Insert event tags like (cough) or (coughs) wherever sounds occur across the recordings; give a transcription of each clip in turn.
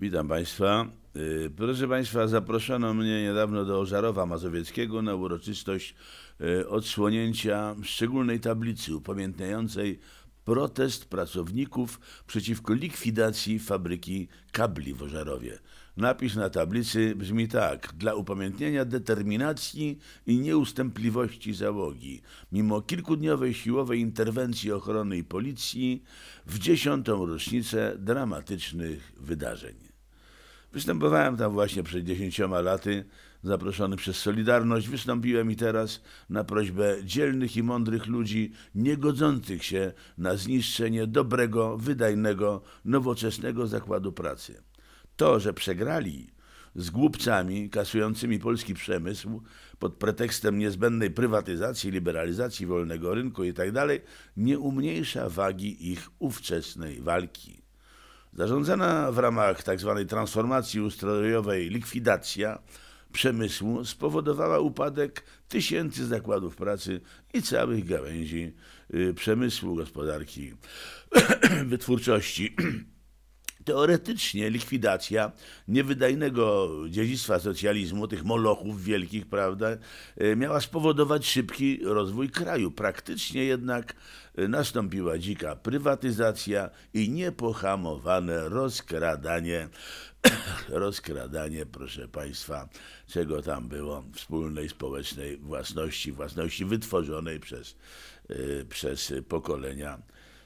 Witam Państwa. Y, proszę Państwa, zaproszono mnie niedawno do Ożarowa Mazowieckiego na uroczystość y, odsłonięcia szczególnej tablicy upamiętniającej protest pracowników przeciwko likwidacji fabryki kabli w Ożarowie. Napis na tablicy brzmi tak: dla upamiętnienia determinacji i nieustępliwości załogi. Mimo kilkudniowej siłowej interwencji ochrony i policji w dziesiątą rocznicę dramatycznych wydarzeń. Występowałem tam właśnie przed dziesięcioma laty, zaproszony przez Solidarność. Wystąpiłem i teraz na prośbę dzielnych i mądrych ludzi, niegodzących się na zniszczenie dobrego, wydajnego, nowoczesnego zakładu pracy. To, że przegrali z głupcami kasującymi polski przemysł pod pretekstem niezbędnej prywatyzacji, liberalizacji wolnego rynku itd., tak nie umniejsza wagi ich ówczesnej walki. Zarządzana w ramach tzw. Tak transformacji ustrojowej likwidacja przemysłu spowodowała upadek tysięcy zakładów pracy i całych gałęzi y, przemysłu, gospodarki, (clears throat) wytwórczości. (clears throat) Teoretycznie likwidacja niewydajnego dziedzictwa socjalizmu, tych molochów wielkich, prawda, e, miała spowodować szybki rozwój kraju. Praktycznie jednak e, nastąpiła dzika prywatyzacja i niepohamowane rozkradanie, (coughs) rozkradanie, proszę Państwa, czego tam było, wspólnej społecznej własności, własności wytworzonej przez, e, przez pokolenia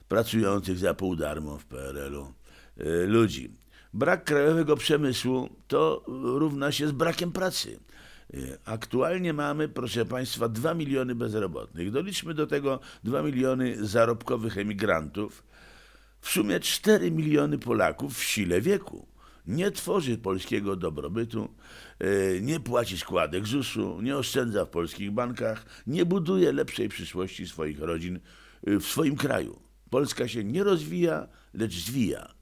pracujących za pół darmo w PRL-u. Y, ludzi. Brak krajowego przemysłu to równa się z brakiem pracy. Y, aktualnie mamy, proszę Państwa, 2 miliony bezrobotnych. Doliczmy do tego 2 miliony zarobkowych emigrantów. W sumie 4 miliony Polaków w sile wieku. Nie tworzy polskiego dobrobytu, y, nie płaci składek ZUS-u, nie oszczędza w polskich bankach, nie buduje lepszej przyszłości swoich rodzin w swoim kraju. Polska się nie rozwija, lecz zwija.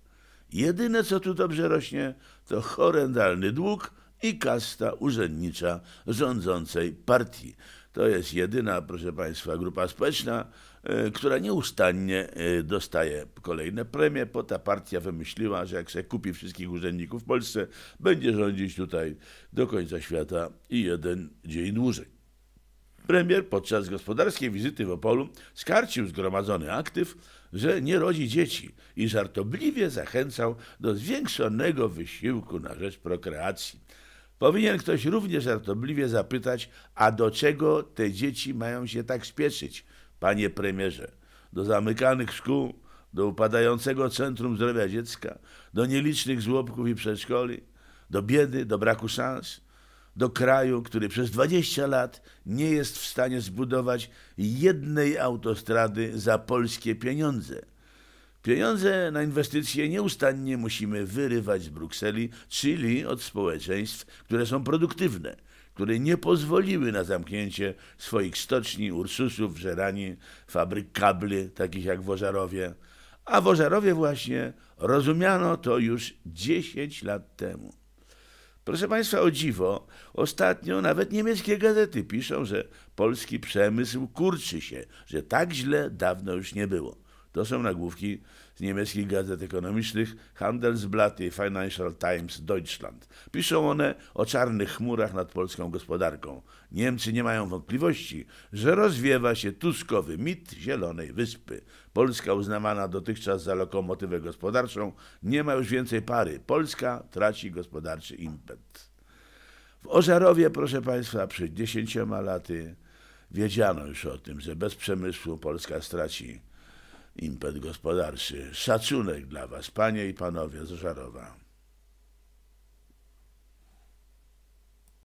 Jedyne, co tu dobrze rośnie, to horrendalny dług i kasta urzędnicza rządzącej partii. To jest jedyna, proszę Państwa, grupa społeczna, e, która nieustannie e, dostaje kolejne premie, bo ta partia wymyśliła, że jak się kupi wszystkich urzędników w Polsce, będzie rządzić tutaj do końca świata i jeden dzień dłużej. Premier podczas gospodarskiej wizyty w Opolu skarcił zgromadzony aktyw, że nie rodzi dzieci i żartobliwie zachęcał do zwiększonego wysiłku na rzecz prokreacji. Powinien ktoś również żartobliwie zapytać, a do czego te dzieci mają się tak spieszyć, panie premierze? Do zamykanych szkół, do upadającego centrum zdrowia dziecka, do nielicznych żłobków i przedszkoli, do biedy, do braku szans – do kraju, który przez 20 lat nie jest w stanie zbudować jednej autostrady za polskie pieniądze. Pieniądze na inwestycje nieustannie musimy wyrywać z Brukseli, czyli od społeczeństw, które są produktywne, które nie pozwoliły na zamknięcie swoich stoczni, Ursusów, Żerani, fabryk kabli, takich jak Wożarowie. A Wożarowie właśnie rozumiano to już 10 lat temu. Proszę Państwa, o dziwo, ostatnio nawet niemieckie gazety piszą, że polski przemysł kurczy się, że tak źle dawno już nie było. To są nagłówki z niemieckich gazet ekonomicznych Handelsblatt i Financial Times Deutschland. Piszą one o czarnych chmurach nad polską gospodarką. Niemcy nie mają wątpliwości, że rozwiewa się tuskowy mit Zielonej Wyspy. Polska uznawana dotychczas za lokomotywę gospodarczą nie ma już więcej pary. Polska traci gospodarczy impet. W Ożarowie, proszę Państwa, przed dziesięcioma laty wiedziano już o tym, że bez przemysłu Polska straci impet gospodarczy. Szacunek dla was, panie i panowie z Żarowa.